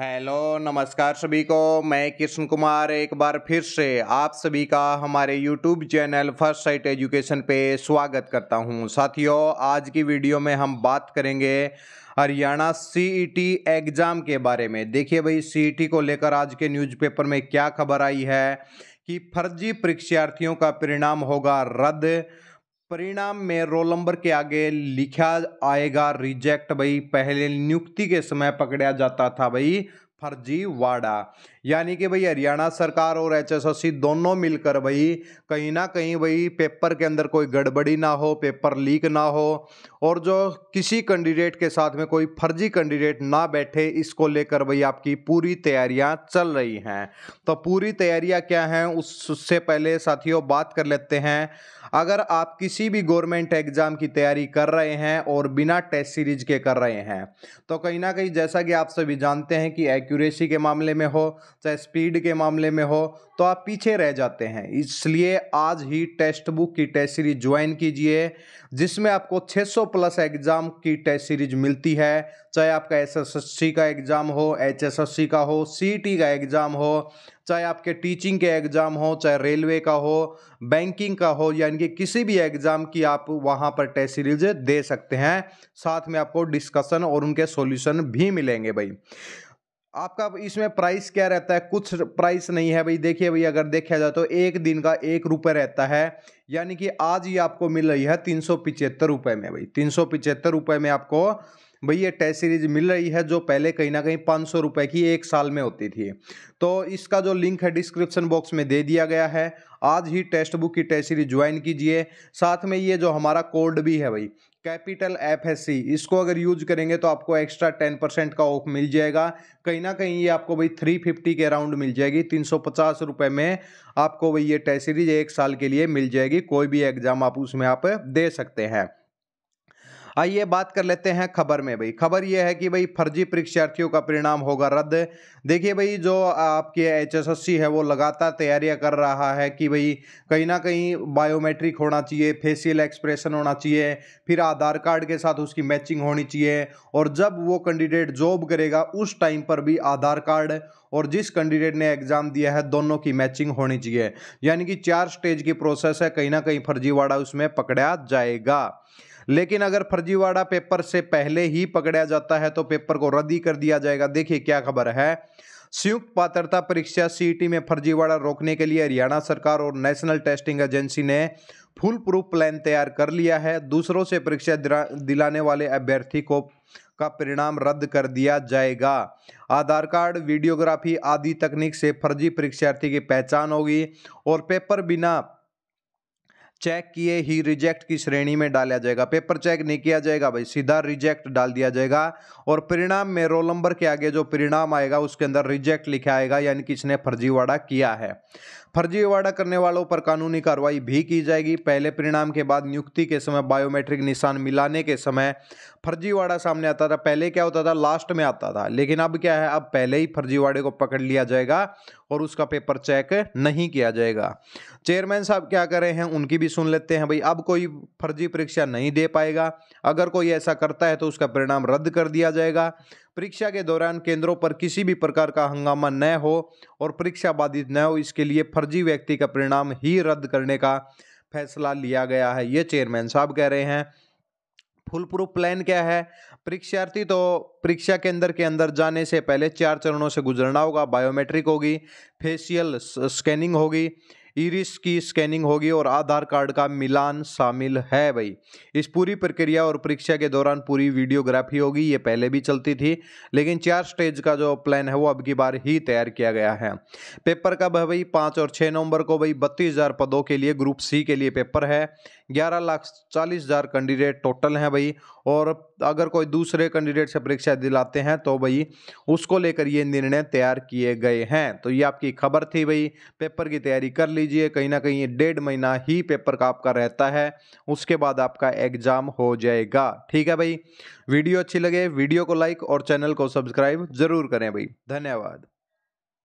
hello नमस्कार सभी को मैं कृष्ण कुमार एक बार फिर से आप सभी का हमारे YouTube channel First Sight Education पे स्वागत करता हूं साथियों आज की वीडियो में हम बात करेंगे हरियाणा सी एग्ज़ाम e के बारे में देखिए भाई सी e को लेकर आज के न्यूज़पेपर में क्या खबर आई है कि फर्जी परीक्षार्थियों का परिणाम होगा रद्द परिणाम में रोल नंबर के आगे लिखा आएगा रिजेक्ट भाई पहले नियुक्ति के समय पकड़ा जाता था भाई फर्जीवाड़ा यानी कि भाई हरियाणा सरकार और एचएसएससी दोनों मिलकर भाई कहीं ना कहीं भाई पेपर के अंदर कोई गड़बड़ी ना हो पेपर लीक ना हो और जो किसी कैंडिडेट के साथ में कोई फर्जी कैंडिडेट ना बैठे इसको लेकर भाई आपकी पूरी तैयारियां चल रही हैं तो पूरी तैयारियां क्या हैं उससे पहले साथियों बात कर लेते हैं अगर आप किसी भी गवर्नमेंट एग्जाम की तैयारी कर रहे हैं और बिना टेस्ट सीरीज के कर रहे हैं तो कहीं ना कहीं जैसा कि आप सभी जानते हैं कि एक्यूरेसी के मामले में हो चाहे स्पीड के मामले में हो तो आप पीछे रह जाते हैं इसलिए आज ही टेस्ट बुक की टेस्ट सीरीज ज्वाइन कीजिए जिसमें आपको 600 प्लस एग्ज़ाम की टेस्ट सीरीज मिलती है चाहे आपका सी का एग्ज़ाम हो एचएसएससी का हो सीटी e का एग्ज़ाम हो चाहे आपके टीचिंग के एग्ज़ाम हो चाहे रेलवे का हो बैंकिंग का हो यानी कि किसी भी एग्ज़ाम की आप वहाँ पर टेस्ट सीरीज दे सकते हैं साथ में आपको डिस्कशन और उनके सॉल्यूशन भी मिलेंगे भाई आपका इसमें प्राइस क्या रहता है कुछ प्राइस नहीं है भाई देखिए भाई अगर देखा जाए तो एक दिन का एक रुपये रहता है यानी कि आज ही आपको मिल रही है तीन सौ पिचहत्तर रुपये में भाई तीन सौ पिचहत्तर रुपये में आपको भाई ये टेस्ट सीरीज मिल रही है जो पहले कहीं ना कहीं पाँच सौ रुपये की एक साल में होती थी तो इसका जो लिंक है डिस्क्रिप्शन बॉक्स में दे दिया गया है आज ही टेस्ट बुक की टेस्ट सीरीज ज्वाइन कीजिए साथ में ये जो हमारा कोड भी है भाई कैपिटल एफ एस सी इसको अगर यूज करेंगे तो आपको एक्स्ट्रा टेन परसेंट का ऑफ मिल जाएगा कहीं ना कहीं ये आपको भाई थ्री फिफ्टी के अराउंड मिल जाएगी तीन सौ पचास रुपये में आपको भाई ये टेस्ट सीरीज एक साल के लिए मिल जाएगी कोई भी एग्जाम आप उसमें आप दे सकते हैं आइए बात कर लेते हैं खबर में भाई खबर यह है कि भाई फर्जी परीक्षार्थियों का परिणाम होगा रद्द देखिए भाई जो आपके एच है वो लगातार तैयारियां कर रहा है कि भाई कहीं ना कहीं बायोमेट्रिक होना चाहिए फेसियल एक्सप्रेशन होना चाहिए फिर आधार कार्ड के साथ उसकी मैचिंग होनी चाहिए और जब वो कैंडिडेट जॉब करेगा उस टाइम पर भी आधार कार्ड और जिस कैंडिडेट ने एग्जाम दिया है दोनों की मैचिंग होनी चाहिए यानी कि चार स्टेज की प्रोसेस है कहीं ना कहीं फर्जीवाड़ा उसमें पकड़ा जाएगा लेकिन अगर फर्जीवाड़ा पेपर से पहले ही पकड़ा जाता है तो पेपर को रद्दी कर दिया जाएगा देखिए क्या खबर है संयुक्त पात्रता परीक्षा सीटी में फर्जीवाड़ा रोकने के लिए हरियाणा सरकार और नेशनल टेस्टिंग एजेंसी ने फुल प्रूफ प्लान तैयार कर लिया है दूसरों से परीक्षा दिलाने वाले अभ्यर्थी को का परिणाम रद्द कर दिया जाएगा आधार कार्ड वीडियोग्राफी आदि तकनीक से फर्जी परीक्षार्थी की पहचान होगी और पेपर बिना चेक किए ही रिजेक्ट की श्रेणी में डाला जाएगा पेपर चेक नहीं किया जाएगा भाई सीधा रिजेक्ट डाल दिया जाएगा और परिणाम में रोल नंबर के आगे जो परिणाम आएगा उसके अंदर रिजेक्ट लिखा आएगा यानी कि इसने फर्जीवाड़ा किया है फर्जीवाड़ा करने वालों पर कानूनी कार्रवाई भी की जाएगी पहले परिणाम के बाद नियुक्ति के समय बायोमेट्रिक निशान मिलाने के समय फर्जीवाड़ा सामने आता था पहले क्या होता था लास्ट में आता था लेकिन अब क्या है अब पहले ही फर्जीवाड़े को पकड़ लिया जाएगा और उसका पेपर चेक नहीं किया जाएगा चेयरमैन साहब क्या कर रहे हैं उनकी भी सुन लेते हैं भाई अब कोई फर्जी परीक्षा नहीं दे पाएगा अगर कोई ऐसा करता है तो उसका परिणाम रद्द कर दिया जाएगा परीक्षा के दौरान केंद्रों पर किसी भी प्रकार का हंगामा न हो और परीक्षा बाधित न हो इसके लिए फर्जी व्यक्ति का परिणाम ही रद्द करने का फैसला लिया गया है ये चेयरमैन साहब कह रहे हैं फुल प्रूफ प्लान क्या है परीक्षार्थी तो परीक्षा केंद्र के अंदर जाने से पहले चार चरणों से गुजरना होगा बायोमेट्रिक होगी फेशियल स्कैनिंग होगी ईरिस की स्कैनिंग होगी और आधार कार्ड का मिलान शामिल है भाई इस पूरी प्रक्रिया और परीक्षा के दौरान पूरी वीडियोग्राफी होगी ये पहले भी चलती थी लेकिन चार स्टेज का जो प्लान है वो अब की बार ही तैयार किया गया है पेपर कब है भाई पाँच और छः नवंबर को भाई बत्तीस पदों के लिए ग्रुप सी के लिए पेपर है ग्यारह लाख चालीस हज़ार कैंडिडेट टोटल हैं भाई और अगर कोई दूसरे कैंडिडेट से परीक्षा दिलाते हैं तो भाई उसको लेकर ये निर्णय तैयार किए गए हैं तो ये आपकी खबर थी भाई पेपर की तैयारी कर लीजिए कहीं ना कहीं डेढ़ महीना ही पेपर का आपका रहता है उसके बाद आपका एग्जाम हो जाएगा ठीक है भाई वीडियो अच्छी लगे वीडियो को लाइक और चैनल को सब्सक्राइब जरूर करें भाई धन्यवाद